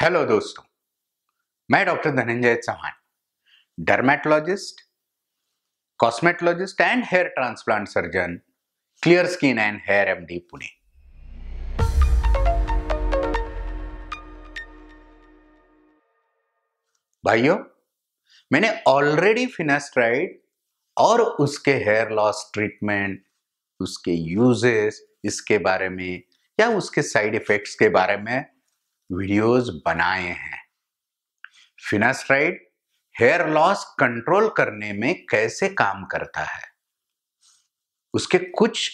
hello दोस्तों मैं doctor Dhananjay Chauhan dermatologist cosmetologist and hair transplant surgeon clear skin and hair MD Pune भाइयों मैंने already finasteride और उसके हेयर लॉस ट्रीटमेंट उसके यूजेस इसके बारे में या उसके साइड इफेक्ट्स के बारे में वीडियोस बनाए हैं फिनास्ट्राइड हेयर लॉस कंट्रोल करने में कैसे काम करता है उसके कुछ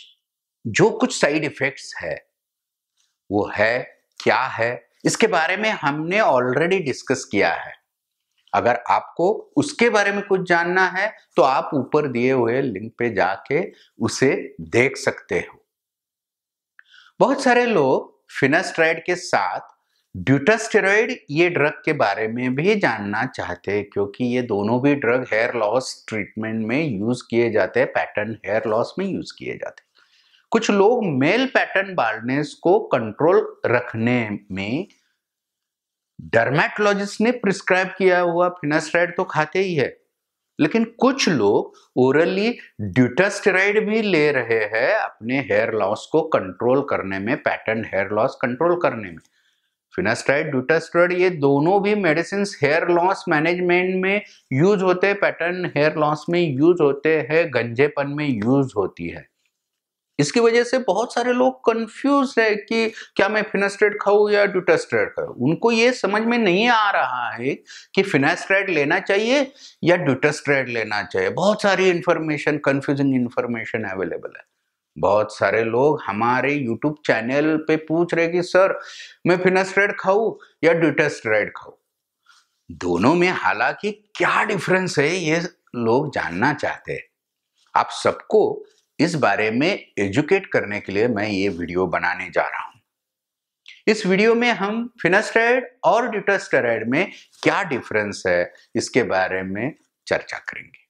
जो कुछ साइड इफेक्ट्स है वो है क्या है इसके बारे में हमने ऑलरेडी डिस्कस किया है अगर आपको उसके बारे में कुछ जानना है तो आप ऊपर दिए हुए लिंक पे जाके उसे देख सकते हो बहुत सारे लोग फिनास्ट्राइड के साथ ड्यूटास्टेरॉयड ये ड्रग के बारे में भी जानना चाहते हैं क्योंकि ये दोनों भी ड्रग हेयर लॉस ट्रीटमेंट में यूज किए जाते हैं पैटर्न हेयर लॉस में यूज किए जाते हैं कुछ लोग मेल पैटर्न बाल्डनेस को कंट्रोल रखने में डर्मेटोलॉजिस्ट ने प्रिस्क्राइब किया हुआ फिनास्ट्राइड तो खाते ही है लेकिन कुछ लोग ओरली ड्यूटास्टेराइड भी ले रहे हैं अपने हेयर लॉस को कंट्रोल करने में पैटर्न हेयर लॉस कंट्रोल करने में फिनास्ट्राइड ड्यूटास्ट्रॉइड ये दोनों भी मेडिसिन हेयर लॉस मैनेजमेंट में यूज होते हैं पैटर्न हेयर लॉस में यूज होते हैं गंजेपन में यूज होती है इसकी वजह से बहुत सारे लोग कंफ्यूज है कि क्या मैं फिनास्ट्राइड खाऊं या ड्यूटास्ट्राइड खाऊं उनको ये समझ में नहीं आ रहा है कि फिनास्ट्राइड लेना चाहिए या ड्यूटास्ट्राइड लेना चाहिए बहुत सारी इंफॉर्मेशन कंफ्यूजिंग इंफॉर्मेशन अवेलेबल है बहुत सारे लोग हमारे यूट्यूब चैनल पे पूछ रहे कि सर मैं फिनास्ट्रेड खाऊ या डिटेस्ट्रेड खाऊ दोनों में हालांकि क्या डिफरेंस है ये लोग जानना चाहते हैं आप सबको इस बारे में एजुकेट करने के लिए मैं ये वीडियो बनाने जा रहा हूं इस वीडियो में हम फिनास्टेराइड और डिटोस्टेराइड में क्या डिफरेंस है इसके बारे में चर्चा करेंगे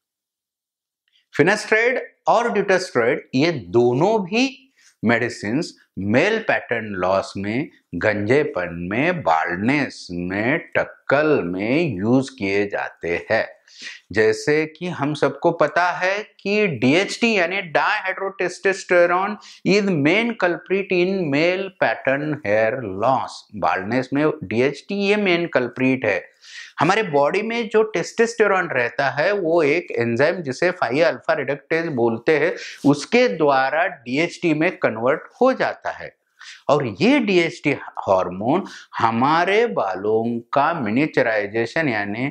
फिनेस्ट्रॉइड और ड्यूटेस्ट्रॉइड ये दोनों भी मेडिसिन मेल पैटर्न लॉस में गंजेपन में बाल्डनेस में टक्कल में यूज किए जाते हैं जैसे कि हम सबको पता है कि डीएचटी यानी dihydrotestosterone is main culprit in male pattern hair loss baldness में डीएचटी ये मेन कल्प्रिट है हमारे बॉडी में जो टेस्टेस्टेरॉन रहता है वो एक एंजाइम जिसे फाइव अल्फा रिडक्टेज बोलते हैं उसके द्वारा डीएचटी में कन्वर्ट हो जाता है और ये डीएचटी हार्मोन हमारे बालों का मिनिचराइजेशन यानी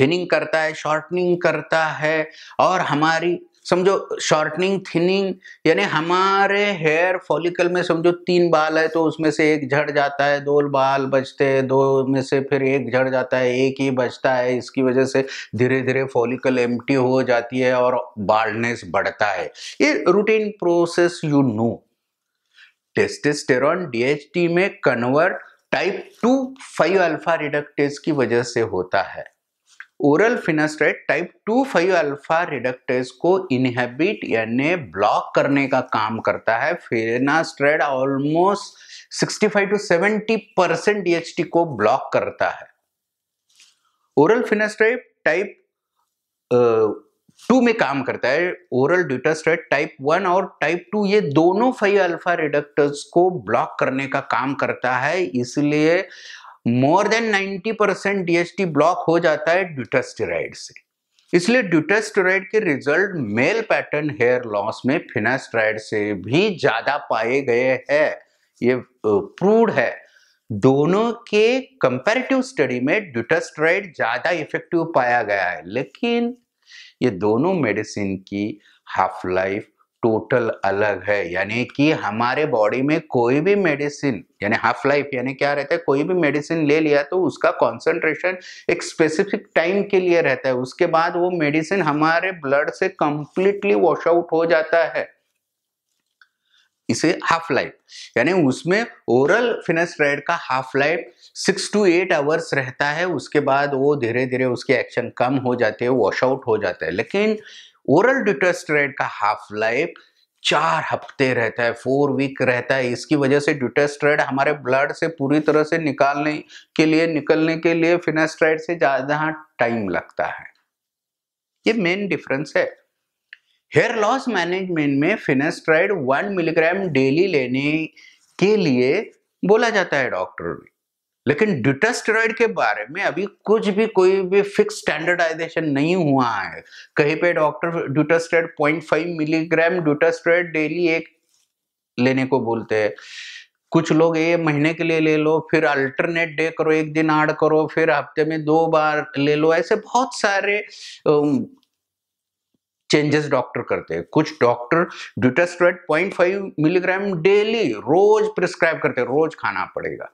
थिनिंग करता है शॉर्टनिंग करता है और हमारी समझो शॉर्टनिंग थिनिंग यानी हमारे हेयर फॉलिकल में समझो तीन बाल है तो उसमें से एक झड़ जाता है दो बाल बचते हैं दो में से फिर एक झड़ जाता है एक ही बचता है इसकी वजह से धीरे धीरे फॉलिकल एम्प्टी हो जाती है और बाल्डनेस बढ़ता है ये routine process you know testosterone DHT में convert type two five alpha reductase की वजह से होता है oral finasteride type two five alpha reductase को इनहेबिट यानी ब्लॉक करने का काम करता है finasteride almost 65 to 70 percent DHT को ब्लॉक करता है ओरल फिनास्ट्राइड टाइप टू में काम करता है ओरल ड्यूटास्ट्राइड टाइप वन और टाइप टू ये दोनों फाइव अल्फा रिडक्टर्स को ब्लॉक करने का काम करता है इसलिए more than 90 percent DHT block हो जाता है ड्यूटेस्टेराइड से इसलिए ड्यूटेस्टेराइड के result male pattern hair loss में फिनास्ट्राइड से भी ज्यादा पाए गए हैं ये प्रूव है दोनों के कंपैरेटिव स्टडी में ड्यूटेस्टेराइड ज्यादा इफेक्टिव पाया गया है लेकिन ये दोनों मेडिसिन की हाफ लाइफ टोटल अलग है यानी कि हमारे बॉडी में कोई भी मेडिसिन यानी हाफ लाइफ यानी क्या रहता है कोई भी मेडिसिन ले लिया तो उसका कॉन्सेंट्रेशन एक स्पेसिफिक टाइम के लिए रहता है उसके बाद वो मेडिसिन हमारे ब्लड से कंप्लीटली वॉश आउट हो जाता है इसे हाफ लाइफ यानी उसमें ओरल फिनेस्ट्राइड का half life six to eight hours रहता है उसके बाद वो धीरे धीरे उसके एक्शन कम हो जाते हैं वॉश आउट हो जाता है लेकिन ओरल ड्यूटेस्टरेट का हाफ लाइफ चार हफ्ते रहता है फोर वीक रहता है इसकी वजह से ड्यूटेस्ट्राइड हमारे ब्लड से पूरी तरह से निकालने के लिए निकलने के लिए फिनेस्ट्राइड से ज़्यादा टाइम लगता है ये मेन डिफरेंस है हेयर लॉस मैनेजमेंट में फिनेस्ट्राइड वन मिलीग्राम डेली लेने के लिए बोला जाता है डॉक्टर ने लेकिन डिटेस्टेरॉइड के बारे में अभी कुछ भी कोई भी फिक्स स्टैंडर्डाइजेशन नहीं हुआ है कहीं पे doctor dutasteride 0.5 milligram dutasteride daily एक लेने को बोलते हैं कुछ लोग ये महीने के लिए ले लो फिर अल्टरनेट डे करो एक दिन आड़ करो फिर हफ्ते में दो बार ले लो ऐसे बहुत सारे चेंजेस um, डॉक्टर करते हैं कुछ डॉक्टर ड्यूटास्ट्रेट 0.5 मिलीग्राम डेली रोज प्रिस्क्राइब करते हैं रोज खाना पड़ेगा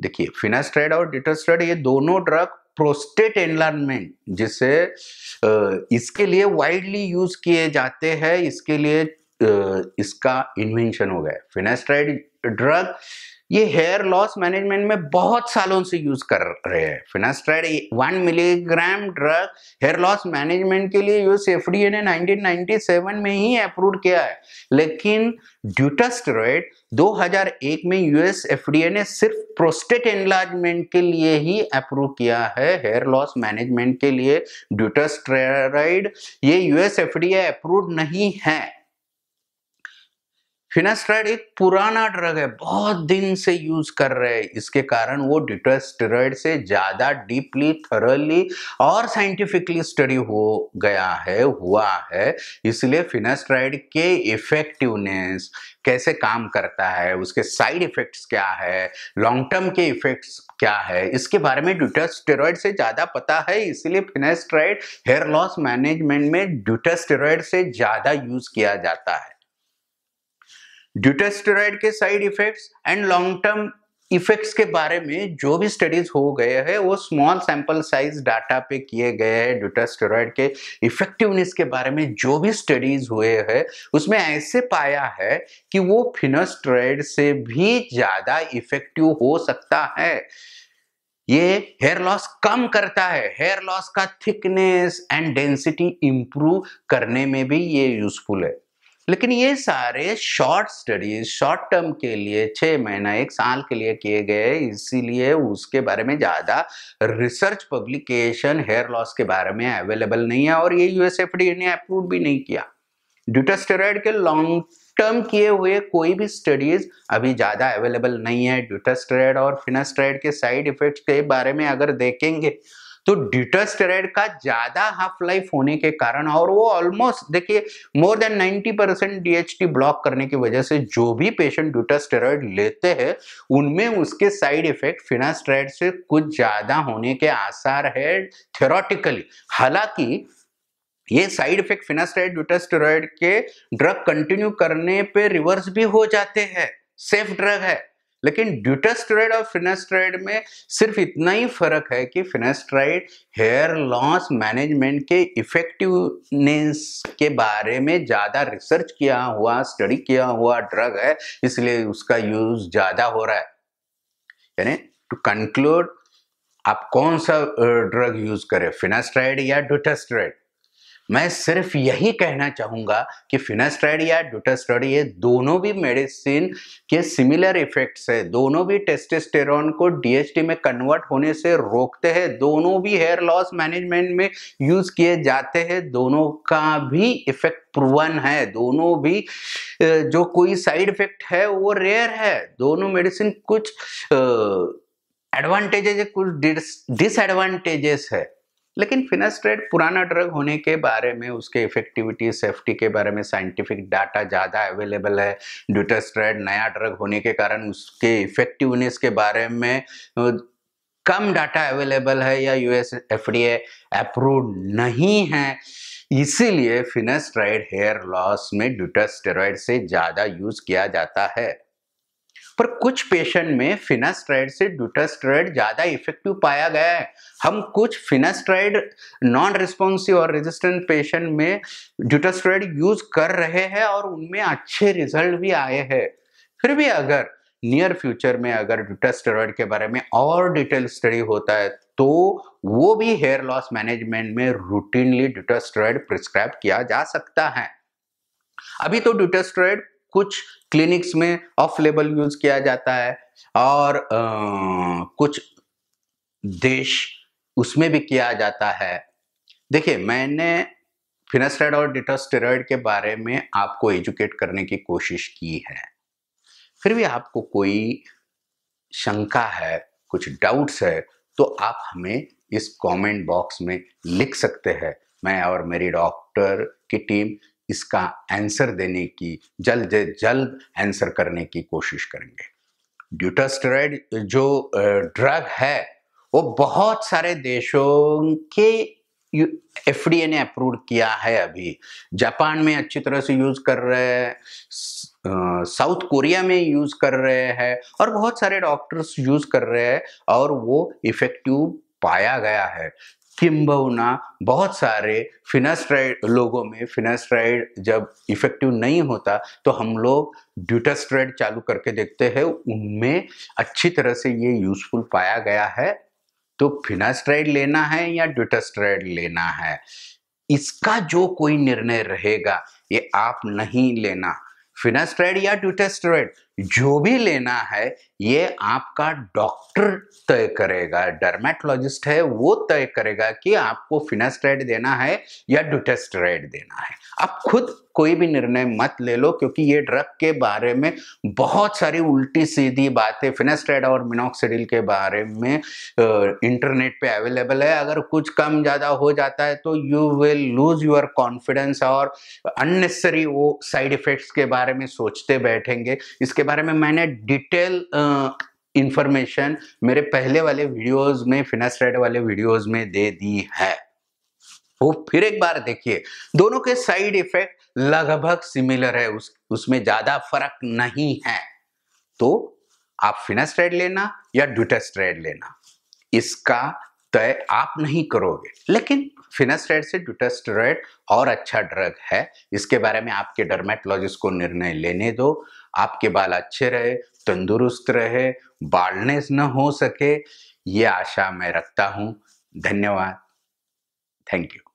देखिए फिनास्ट्राइड और डिटोस्ट्रेड ये दोनों ड्रग प्रोस्टेट एनलार्मेंट जिसे इसके लिए वाइडली यूज किए जाते हैं इसके लिए इसका इन्वेंशन हो गया फिनास्ट्राइड ड्रग ये हेयर लॉस मैनेजमेंट में बहुत सालों से यूज कर रहे हैं finasteride one milligram drug hair loss management के लिए यूएस एफ डी ने 1997 में ही अप्रूव किया है लेकिन ड्यूटास्ट्रॉइड 2001 में यूएस एफ ने सिर्फ प्रोस्टेट एनलार्जमेंट के लिए ही अप्रूव किया है हेयर लॉस मैनेजमेंट के लिए ड्यूटास्ट्रॉइड ये यूएस एफ अप्रूव नहीं है फिनास्ट्राइड एक पुराना ड्रग है बहुत दिन से यूज कर रहे हैं इसके कारण वो डिटोस्टेरॉइड से ज़्यादा डीपली थरली और साइंटिफिकली स्टडी हो गया है हुआ है इसलिए फिनास्ट्राइड के इफेक्टिवनेस कैसे काम करता है उसके साइड इफेक्ट्स क्या है लॉन्ग टर्म के इफेक्ट्स क्या है इसके बारे में ड्यूटास्टेरॉइड से ज़्यादा पता है इसलिए फिनास्ट्राइड हेयर लॉस मैनेजमेंट में ड्यूटास्टेरॉइड से ज़्यादा यूज़ किया जाता है ड्यूटेस्टेरॉइड के side effects and long term effects के बारे में जो भी स्टडीज हो गए हैं वो स्मॉल सैंपल साइज डाटा पे किए गए हैं ड्यूटास्टेरॉयड के इफेक्टिवनेस के बारे में जो भी स्टडीज हुए हैं उसमें ऐसे पाया है कि वो फिनोस्टेरॉयड से भी ज़्यादा इफेक्टिव हो सकता है ये हेयर लॉस कम करता है हेयर लॉस का थिकनेस एंड डेंसिटी इंप्रूव करने में भी ये यूजफुल है लेकिन ये सारे शॉर्ट स्टडीज शॉर्ट टर्म के लिए छः महीना एक साल के लिए किए गए इसीलिए उसके बारे में ज़्यादा रिसर्च पब्लिकेशन हेयर लॉस के बारे में अवेलेबल नहीं है और ये यूएसएफडी ने अप्रूव भी नहीं किया ड्यूटास्टेरॉयड के लॉन्ग टर्म किए हुए कोई भी स्टडीज अभी ज़्यादा अवेलेबल नहीं है ड्यूटास्टेरॉयड और फिनास्टेरॉयड के साइड इफेक्ट्स के बारे में अगर देखेंगे तो ड्यूटास्टेराइड का ज्यादा हाफ लाइफ होने के कारण और वो ऑलमोस्ट देखिए more than 90 percent DHT block करने की वजह से जो भी पेशेंट ड्यूटास्टेरॉयड लेते हैं उनमें उसके साइड इफेक्ट फिनास्टेराइड से कुछ ज्यादा होने के आसार है थेरोटिकली हालांकि ये साइड इफेक्ट फिनास्टेराइड ड्यूटास्टेरॉयड के ड्रग कंटिन्यू करने पे रिवर्स भी हो जाते हैं सेफ ड्रग है लेकिन ड्यूटेस्ट्राइड और फिनेस्ट्राइड में सिर्फ इतना ही फर्क है कि फिनेस्ट्राइड हेयर लॉस मैनेजमेंट के इफेक्टिवनेस के बारे में ज़्यादा रिसर्च किया हुआ स्टडी किया हुआ ड्रग है इसलिए उसका यूज ज़्यादा हो रहा है यानी टू कंक्लूड आप कौन सा ड्रग यूज करें फिनेस्ट्राइड या ड्यूटेस्ट्राइड मैं सिर्फ यही कहना चाहूँगा कि फिनास्ट्राइड या डुटास्ट्राइड ये दोनों भी मेडिसिन के सिमिलर इफेक्ट्स है दोनों भी टेस्टेस्टेरॉन को डीएचटी में कन्वर्ट होने से रोकते हैं दोनों भी हेयर लॉस मैनेजमेंट में यूज़ किए जाते हैं दोनों का भी इफेक्ट प्रूवन है दोनों भी जो कोई साइड इफेक्ट है वो रेयर है दोनों मेडिसिन कुछ एडवांटेजेज कुछ डिसएडवांटेजेस है लेकिन फिनास्ट्रेट पुराना ड्रग होने के बारे में उसके इफेक्टिविटी सेफ्टी के बारे में साइंटिफिक डाटा ज़्यादा अवेलेबल है ड्यूटास्ट्रेट नया ड्रग होने के कारण उसके इफेक्टिवनेस के बारे में कम डाटा अवेलेबल है या यूएस एफडीए अप्रूव नहीं है इसीलिए फिनास्ट्राइड हेयर लॉस में ड्यूटास्टेरॉयड से ज़्यादा यूज़ किया जाता है पर कुछ पेशेंट में फिनास्ट्राइड से ड्यूटास्ट्राइड ज़्यादा इफेक्टिव पाया गया है हम कुछ फिनास्ट्राइड नॉन रिस्पॉन्सिव और रेजिस्टेंट पेशेंट में ड्यूटास्ट्राइड यूज कर रहे हैं और उनमें अच्छे रिजल्ट भी आए हैं फिर भी अगर नियर फ्यूचर में अगर ड्यूटास्टेरॉयड के बारे में और डिटेल स्टडी होता है तो वो भी हेयर लॉस मैनेजमेंट में रूटीनली ड्यूटास्टेरॉयड प्रिस्क्राइब किया जा सकता है अभी तो ड्यूटास्टेरॉयड कुछ क्लिनिक्स में ऑफ लेबल यूज किया जाता है और आ, कुछ देश उसमें भी किया जाता है देखिए मैंने फिनास्टेड और डिटोस्टेरॉयड के बारे में आपको एजुकेट करने की कोशिश की है फिर भी आपको कोई शंका है कुछ डाउट्स है तो आप हमें इस कमेंट बॉक्स में लिख सकते हैं मैं और मेरी डॉक्टर की टीम इसका आंसर देने की जल्द से जल्द आंसर करने की कोशिश करेंगे ड्यूटास्टेराइड जो ड्रग है वो बहुत सारे देशों के एफ ने अप्रूव किया है अभी जापान में अच्छी तरह से यूज़ कर रहे हैं साउथ कोरिया में यूज़ कर रहे हैं और बहुत सारे डॉक्टर्स यूज़ कर रहे हैं और वो इफ़ेक्टिव पाया गया है किम्बना बहुत सारे फिनास्ट्राइड लोगों में फिनास्ट्राइड जब इफेक्टिव नहीं होता तो हम लोग ड्यूटास्ट्राइड चालू करके देखते हैं उनमें अच्छी तरह से ये यूजफुल पाया गया है तो फिनास्ट्राइड लेना है या ड्यूटास्ट्राइड लेना है इसका जो कोई निर्णय रहेगा ये आप नहीं लेना फिनास्ट्राइड या ड्यूटास्ट्राइड जो भी लेना है ये आपका डॉक्टर तय करेगा डर्मेटोलॉजिस्ट है वो तय करेगा कि आपको फिनास्ट्रेट देना है या डुटेस्ट्रेट देना है आप खुद कोई भी निर्णय मत ले लो क्योंकि ये ड्रग के बारे में बहुत सारी उल्टी सीधी बातें फिनास्ट्रेड और मिनोक्सिडिल के बारे में इंटरनेट पे अवेलेबल है अगर कुछ कम ज़्यादा हो जाता है तो you will lose your confidence और अननेसेसरी वो साइड इफेक्ट्स के बारे में सोचते बैठेंगे इसके बारे में मैंने डिटेल इंफॉर्मेशन मेरे पहले वाले वीडियोस में फिनेस फिनास्ट्रेड वाले वीडियोस में दे दी है वो फिर एक बार देखिए दोनों के साइड इफेक्ट लगभग सिमिलर है उस उसमें ज़्यादा फर्क नहीं है तो आप फिनेस ट्रेड लेना या ड्यूटेस्ट ट्रेड लेना इसका तय आप नहीं करोगे लेकिन फिनास्टेड से डुटेस्टरेट और अच्छा ड्रग है इसके बारे में आपके डर्मेटोलॉजिस्ट को निर्णय लेने दो आपके बाल अच्छे रहे तंदुरुस्त रहे बालनेस न हो सके ये आशा मैं रखता हूँ धन्यवाद थैंक यू